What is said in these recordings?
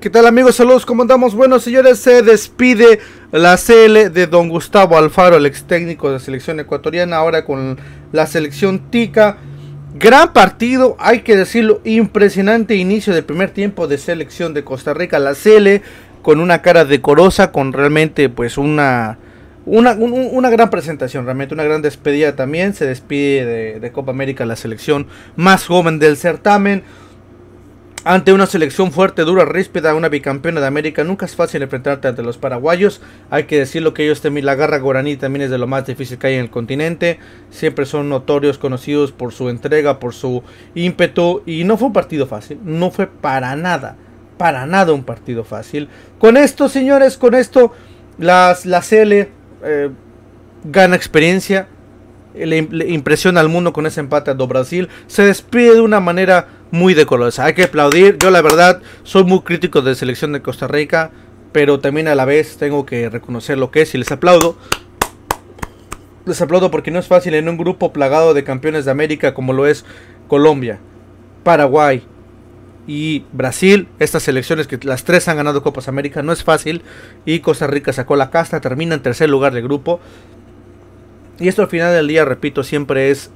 ¿Qué tal amigos? Saludos, ¿cómo andamos? Bueno, señores, se despide la CL de don Gustavo Alfaro, el ex técnico de la selección ecuatoriana, ahora con la selección Tica. Gran partido, hay que decirlo, impresionante inicio del primer tiempo de selección de Costa Rica, la CL, con una cara decorosa, con realmente pues una, una, gran presentación, realmente una gran despedida también. Se despide de Copa América la selección más joven del certamen ante una selección fuerte, dura, ríspida, una bicampeona de América, nunca es fácil enfrentarte ante los paraguayos. Hay que decir lo que ellos también, la garra guaraní también es de lo más difícil que hay en el continente. Siempre son notorios, conocidos por su entrega, por su ímpetu. Y no fue un partido fácil, no fue para nada, para nada un partido fácil. Con esto, señores, con esto, las, la CL eh, gana experiencia, le, le impresiona al mundo con ese empate a Do Brasil. Se despide de una manera muy decorosa. Hay que aplaudir. Yo la verdad soy muy crítico de selección de Costa Rica, pero también a la vez tengo que reconocer lo que es y les aplaudo. Les aplaudo porque no es fácil en un grupo plagado de campeones de América como lo es Colombia, Paraguay y Brasil. Estas selecciones que las tres han ganado Copas América no es fácil y Costa Rica sacó la casta, termina en tercer lugar del grupo. Y esto al final del día, repito, siempre es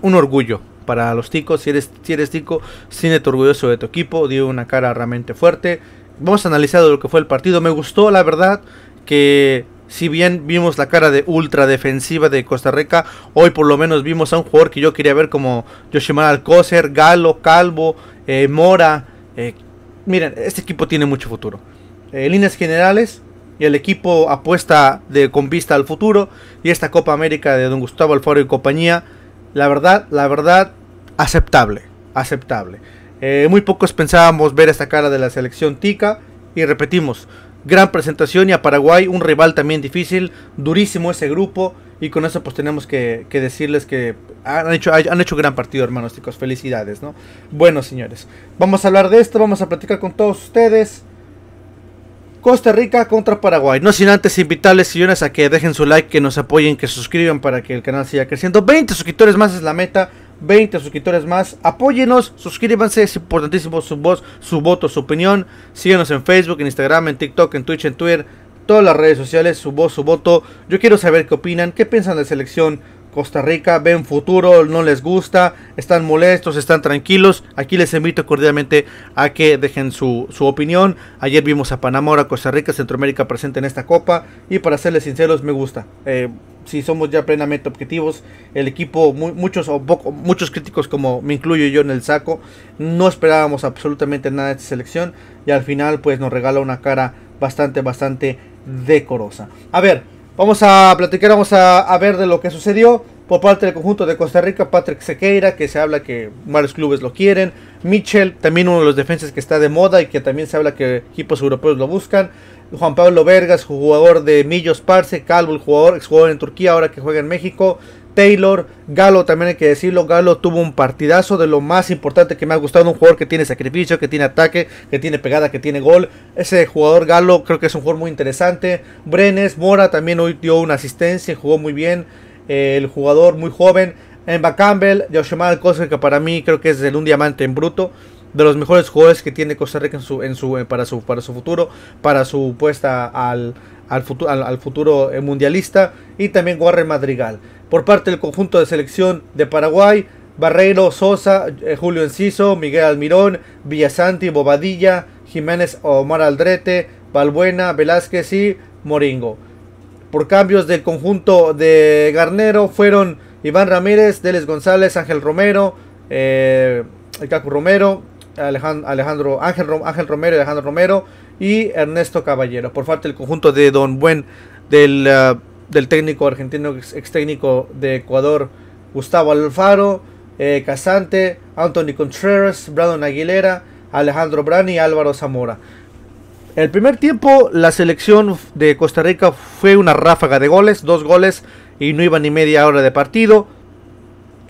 un orgullo para los ticos. Si eres, si eres tico, siéntete orgulloso de tu equipo. Dio una cara realmente fuerte. hemos analizado lo que fue el partido. Me gustó, la verdad, que si bien vimos la cara de ultra defensiva de Costa Rica, hoy por lo menos vimos a un jugador que yo quería ver como Yoshimar Alcócer, Galo, Calvo, eh, Mora. Eh, miren, este equipo tiene mucho futuro. Eh, líneas generales, y el equipo apuesta de, con vista al futuro. Y esta Copa América de Don Gustavo Alfaro y compañía. La verdad, la verdad, aceptable, aceptable. Eh, muy pocos pensábamos ver esta cara de la selección tica y repetimos, gran presentación y a Paraguay un rival también difícil, durísimo ese grupo y con eso pues tenemos que, decirles que han hecho, han hecho gran partido hermanos ticos, felicidades, ¿no? Bueno señores, vamos a hablar de esto, vamos a platicar con todos ustedes. Costa Rica contra Paraguay. No sin antes invitarles, señores, a que dejen su like, que nos apoyen, que suscriban para que el canal siga creciendo. 20 suscriptores más es la meta. 20 suscriptores más. Apóyenos, suscríbanse, es importantísimo su voz, su voto, su opinión. Síguenos en Facebook, en Instagram, en TikTok, en Twitch, en Twitter, todas las redes sociales, su voz, su voto. Yo quiero saber qué opinan, qué piensan de selección Costa Rica ven futuro, no les gusta, están molestos, están tranquilos. Aquí les invito cordialmente a que dejen su, opinión. Ayer vimos a Panamá, ahora Costa Rica, Centroamérica presente en esta copa. Y para serles sinceros, me gusta. Eh, si somos ya plenamente objetivos, el equipo, muchos, o poco, muchos críticos como me incluyo yo en el saco, no esperábamos absolutamente nada de esta selección. Y al final pues nos regala una cara bastante, bastante decorosa. A ver, Vamos a platicar, vamos a, ver de lo que sucedió por parte del conjunto de Costa Rica. Patrick Sequeira, que se habla que varios clubes lo quieren. Mitchell, también uno de los defensas que está de moda y que también se habla que equipos europeos lo buscan. Juan Pablo Vergas, jugador de Millos Parce, Calvo, el jugador, exjugador en Turquía, ahora que juega en México. Taylor, Galo también hay que decirlo, Galo tuvo un partidazo de lo más importante que me ha gustado, un jugador que tiene sacrificio, que tiene ataque, que tiene pegada, que tiene gol. Ese jugador Galo creo que es un jugador muy interesante. Brenes, Mora también hoy dio una asistencia, y jugó muy bien. Eh, el jugador muy joven, Emba Campbell, al Cosa, que para mí creo que es el un diamante en bruto de los mejores jugadores que tiene Costa Rica en su, eh, para, su, para su futuro, para su puesta al, futuro, al, al futuro eh, mundialista. Y también Warren Madrigal. Por parte del conjunto de selección de Paraguay, Barreiro, Sosa, eh, Julio Enciso, Miguel Almirón, Villasanti, Bobadilla, Jiménez Omar Aldrete, Balbuena, Velázquez y Moringo. Por cambios del conjunto de Garnero fueron Iván Ramírez, Deles González, Ángel Romero, eh, el Cacu Romero, Alejandro, Ángel, Ángel, Romero y Alejandro Romero y Ernesto Caballero. Por parte del conjunto de Don Buen del eh, del técnico argentino, ex, técnico de Ecuador, Gustavo Alfaro, eh, Casante, Anthony Contreras, Brandon Aguilera, Alejandro Brani y Álvaro Zamora. El primer tiempo, la selección de Costa Rica fue una ráfaga de goles, dos goles y no iba ni media hora de partido.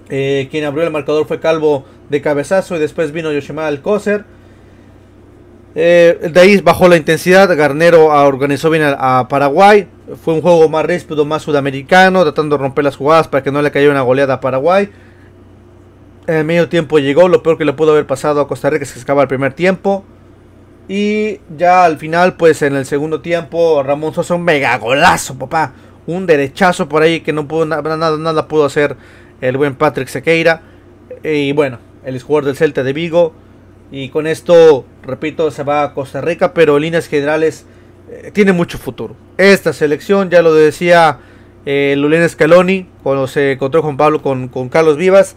Eh, quien abrió el marcador fue Calvo de cabezazo y después vino Yoshima Alcócer. Eh, de ahí bajó la intensidad, Garnero organizó bien a Paraguay. Fue un juego más ríspido, más sudamericano, tratando de romper las jugadas para que no le cayera una goleada a Paraguay. En medio tiempo llegó, lo peor que le pudo haber pasado a Costa Rica se acaba el primer tiempo. Y ya al final, pues en el segundo tiempo, Ramón Sosa un mega golazo, papá. Un derechazo por ahí que no pudo nada, nada pudo hacer el buen Patrick Sequeira. Y bueno, el jugador del Celta de Vigo. Y con esto, repito, se va a Costa Rica, pero líneas generales eh, tiene mucho futuro. Esta selección, ya lo decía eh, Lulén Scaloni cuando se encontró con Pablo, con, Carlos Vivas,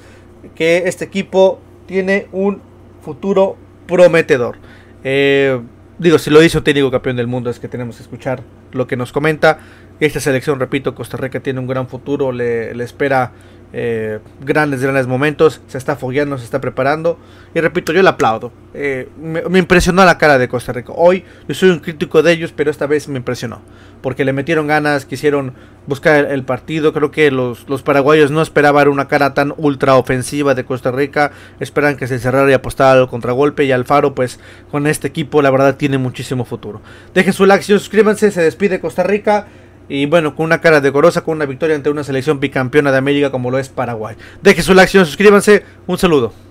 que este equipo tiene un futuro prometedor. Eh, digo, si lo dice un técnico campeón del mundo, es que tenemos que escuchar lo que nos comenta. Esta selección, repito, Costa Rica tiene un gran futuro, le, le espera eh, grandes, grandes momentos. Se está fogueando, se está preparando. Y repito, yo le aplaudo. Eh, me, impresionó la cara de Costa Rica. Hoy yo soy un crítico de ellos, pero esta vez me impresionó. Porque le metieron ganas, quisieron buscar el, partido. Creo que los, paraguayos no esperaban una cara tan ultra ofensiva de Costa Rica. Esperan que se encerrara y apostara al contragolpe. Y Alfaro, pues con este equipo, la verdad, tiene muchísimo futuro. Dejen su like, suscríbanse. Se despide Costa Rica. Y bueno, con una cara decorosa, con una victoria ante una selección bicampeona de América como lo es Paraguay. Deje su like, suscríbanse. Un saludo.